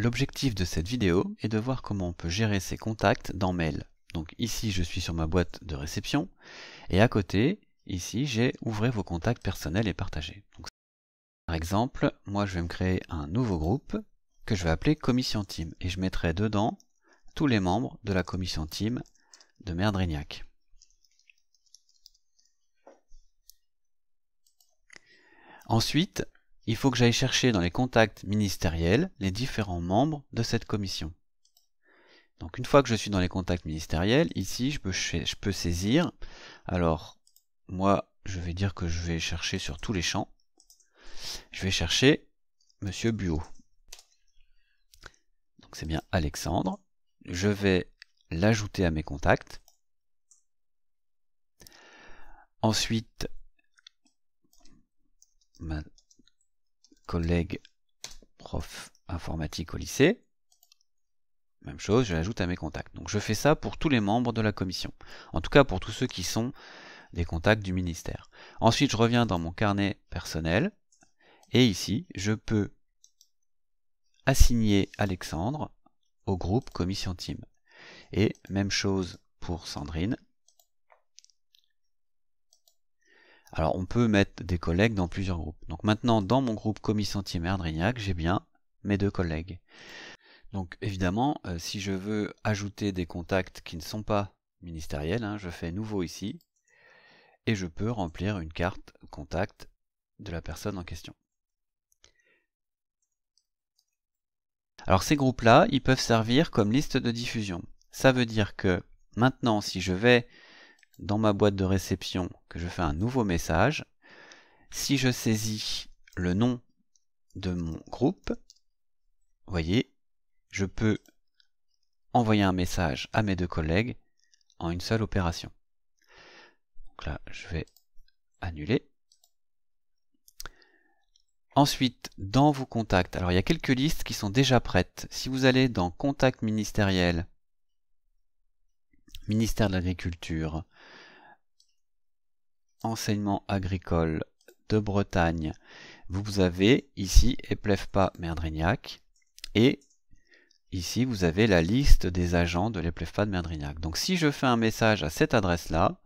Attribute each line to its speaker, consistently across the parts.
Speaker 1: L'objectif de cette vidéo est de voir comment on peut gérer ses contacts dans Mail. Donc ici, je suis sur ma boîte de réception, et à côté, ici, j'ai « Ouvrez vos contacts personnels et partagés ». Par exemple, moi, je vais me créer un nouveau groupe que je vais appeler Commission Team, et je mettrai dedans tous les membres de la Commission Team de Merdrignac. Ensuite, il faut que j'aille chercher dans les contacts ministériels les différents membres de cette commission. Donc une fois que je suis dans les contacts ministériels, ici je peux, saisir. Alors moi je vais dire que je vais chercher sur tous les champs. Je vais chercher Monsieur Buot. Donc c'est bien Alexandre. Je vais l'ajouter à mes contacts. Ensuite, collègue prof informatique au lycée. Même chose, je l'ajoute à mes contacts. Donc je fais ça pour tous les membres de la commission. En tout cas pour tous ceux qui sont des contacts du ministère. Ensuite, je reviens dans mon carnet personnel. Et ici, je peux assigner Alexandre au groupe Commission Team. Et même chose pour Sandrine. Alors on peut mettre des collègues dans plusieurs groupes. Donc maintenant dans mon groupe sentier Merdrignac, j'ai bien mes deux collègues. Donc évidemment, euh, si je veux ajouter des contacts qui ne sont pas ministériels, hein, je fais nouveau ici, et je peux remplir une carte contact de la personne en question. Alors ces groupes-là, ils peuvent servir comme liste de diffusion. Ça veut dire que maintenant, si je vais dans ma boîte de réception que je fais un nouveau message. Si je saisis le nom de mon groupe, vous voyez, je peux envoyer un message à mes deux collègues en une seule opération. Donc là, je vais annuler. Ensuite, dans vos contacts, alors il y a quelques listes qui sont déjà prêtes. Si vous allez dans Contacts ministériels, ministère de l'Agriculture, enseignement agricole de Bretagne, vous avez ici EPLEFPA Merdrignac et ici vous avez la liste des agents de l'EPLEFPA de Merdrignac. Donc si je fais un message à cette adresse-là,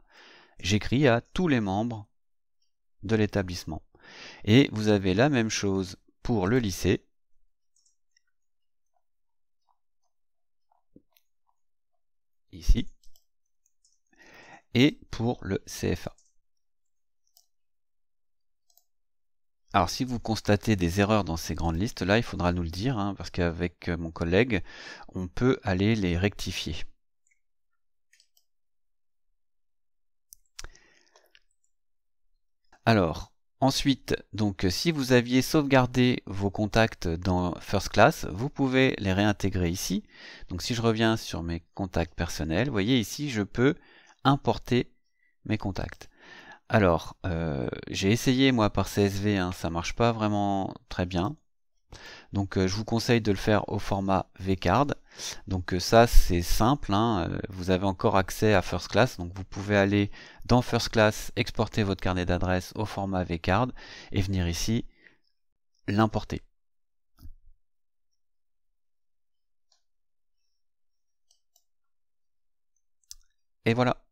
Speaker 1: j'écris à tous les membres de l'établissement. Et vous avez la même chose pour le lycée. Ici et pour le CFA. Alors si vous constatez des erreurs dans ces grandes listes là, il faudra nous le dire, hein, parce qu'avec euh, mon collègue, on peut aller les rectifier. Alors, ensuite, donc euh, si vous aviez sauvegardé vos contacts dans First Class, vous pouvez les réintégrer ici. Donc si je reviens sur mes contacts personnels, vous voyez ici, je peux importer mes contacts. Alors, euh, j'ai essayé moi par CSV, hein, ça marche pas vraiment très bien. Donc euh, je vous conseille de le faire au format vcard. Donc euh, ça c'est simple, hein, vous avez encore accès à First Class, donc vous pouvez aller dans First Class, exporter votre carnet d'adresse au format vcard et venir ici l'importer. Et voilà.